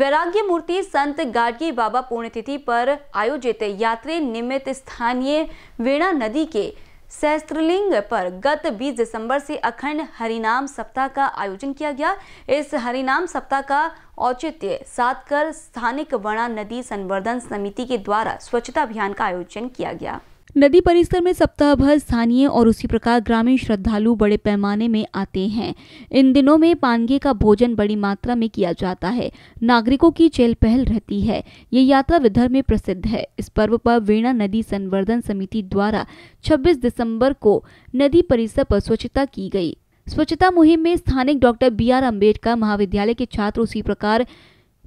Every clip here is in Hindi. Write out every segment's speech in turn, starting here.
वैराग्य मूर्ति संत गाडगी बाबा पुण्यतिथि पर आयोजित यात्रे निमित्त स्थानीय वीणा नदी के सहस्त्रलिंग पर गत 20 दिसंबर से अखंड हरिनाम सप्ताह का आयोजन किया गया इस हरिनाम सप्ताह का औचित्य साधकर स्थानिक वणा नदी संवर्धन समिति के द्वारा स्वच्छता अभियान का आयोजन किया गया नदी परिसर में सप्ताह भर स्थानीय और उसी प्रकार ग्रामीण श्रद्धालु बड़े पैमाने में आते हैं इन दिनों में पानगे का भोजन बड़ी मात्रा में किया जाता है नागरिकों की चहल पहल रहती है ये यात्रा विदर्भ में प्रसिद्ध है इस पर्व पर वीणा नदी संवर्धन समिति द्वारा 26 दिसंबर को नदी परिसर पर स्वच्छता की गई स्वच्छता मुहिम में स्थानिक डॉक्टर बी आर अम्बेडकर महाविद्यालय के छात्र उसी प्रकार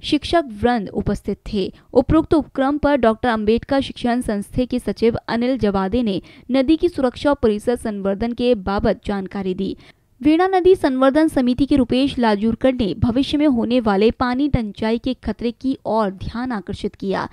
शिक्षक वृंद उपस्थित थे उपरोक्त उपक्रम पर डॉक्टर अंबेडकर शिक्षण संस्थे के सचिव अनिल जवादे ने नदी की सुरक्षा और परिसर संवर्धन के बाबत जानकारी दी वीणा नदी संवर्धन समिति के रूपेश लाजूरकर ने भविष्य में होने वाले पानी टंचाई के खतरे की ओर ध्यान आकर्षित किया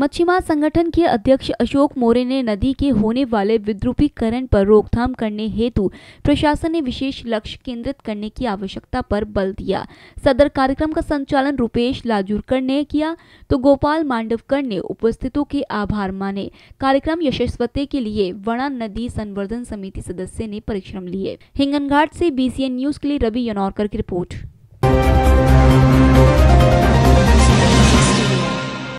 मच्छीमार संगठन के अध्यक्ष अशोक मोरे ने नदी के होने वाले विद्रुपीकरण पर रोकथाम करने हेतु प्रशासन ने विशेष लक्ष्य केंद्रित करने की आवश्यकता पर बल दिया सदर कार्यक्रम का संचालन रूपेश लाजुरकर ने किया तो गोपाल मांडवकर ने उपस्थितों के आभार माने कार्यक्रम यशस्वते के लिए वणा नदी संवर्धन समिति सदस्य ने परिश्रम लिए हिंगनघाट से बीसीएन न्यूज के लिए रवि यनौरकर की रिपोर्ट